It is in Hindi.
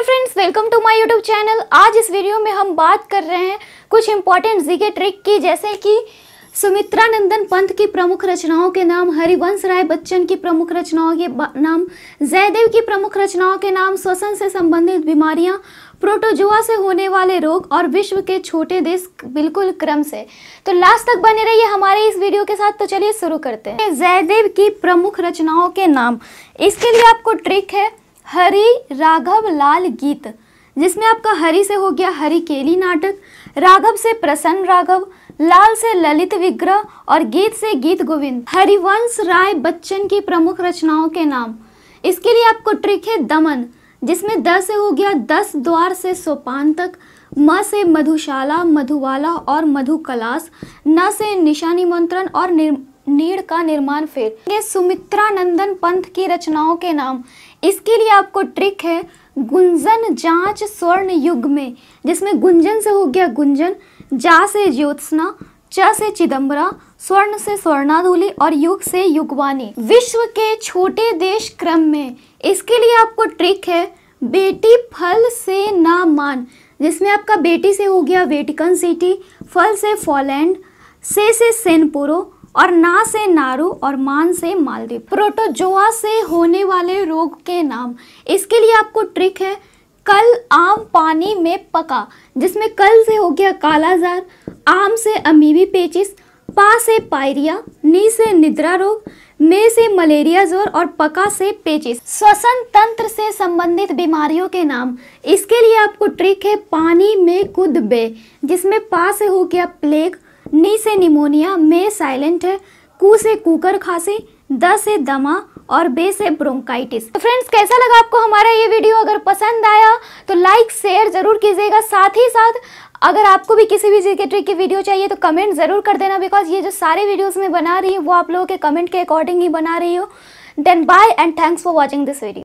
hello friends welcome to my YouTube channel आज इस वीडियो में हम बात कर रहे हैं कुछ इंपॉर्टेंट जीके ट्रिक की जैसे कि सुमित्रा नंदन पंत की प्रमुख रचनाओं के नाम हरिवंश राय बच्चन की प्रमुख रचनाओं के नाम जयदेव की प्रमुख रचनाओं के नाम श्वसन से संबंधित बीमारियां प्रोटोजुआ से होने वाले रोग और विश्व के छोटे देश बिल्कुल क्रम से तो लास्ट तक बने रहिए हमारे इस वीडियो के साथ तो चलिए शुरू करते हैं जयदेव की प्रमुख रचनाओं के नाम इसके लिए आपको ट्रिक है हरि राघव लाल गीत जिसमें आपका हरि से हो गया हरि केली नाटक राघव से प्रसन्न राघव लाल से ललित विग्रह और गीत से गीत गोविंद हरिवंश राय बच्चन की प्रमुख रचनाओं के नाम इसके लिए आपको ट्रिक है दमन जिसमें द से हो गया दस द्वार से सोपान तक म से मधुशाला मधुवाला और मधुकलास न से निशानी मंत्रण और नीड़ का निर्माण फिर ये सुमित्रा नंदन पंथ की रचनाओं के नाम इसके लिए आपको ट्रिक है गुंजन जांच स्वर्ण युग में जिसमें गुंजन से हो गया गुंजन जा से ज्योत्सना च से चिदम्बरा स्वर्ण से स्वर्णाधुली और युग से युगवानी विश्व के छोटे देश क्रम में इसके लिए आपको ट्रिक है बेटी फल से ना मान जिसमें आपका बेटी से हो गया वेटिकन सिटी फल से फॉलैंड से से सेनपोरो और ना से नारू और मान से मालदीव प्रोटोजोआ से होने वाले रोग के नाम इसके लिए आपको ट्रिक है कल आम पानी में पका जिसमें कल से हो गया कालाजार आम से अमीबी पेचिस पा से पायरिया नी से निद्रा रोग मे से मलेरिया जोर और पका से पेचिस श्वसन तंत्र से संबंधित बीमारियों के नाम इसके लिए आपको ट्रिक है पानी में कुद बे जिसमें पा से हो गया प्लेग नी से निमोनिया मे साइलेंट है कू से कूकर खांसी द से दमा और बे से ब्रोंकाइटिस तो फ्रेंड्स कैसा लगा आपको हमारा ये वीडियो अगर पसंद आया तो लाइक शेयर ज़रूर कीजिएगा साथ ही साथ अगर आपको भी किसी भी चीज़ ट्रिक की वीडियो चाहिए तो कमेंट ज़रूर कर देना बिकॉज ये जो सारे वीडियोस मैं बना रही हूँ वो आप लोगों के कमेंट के अकॉर्डिंग ही बना रही हूँ then bye and thanks for watching this video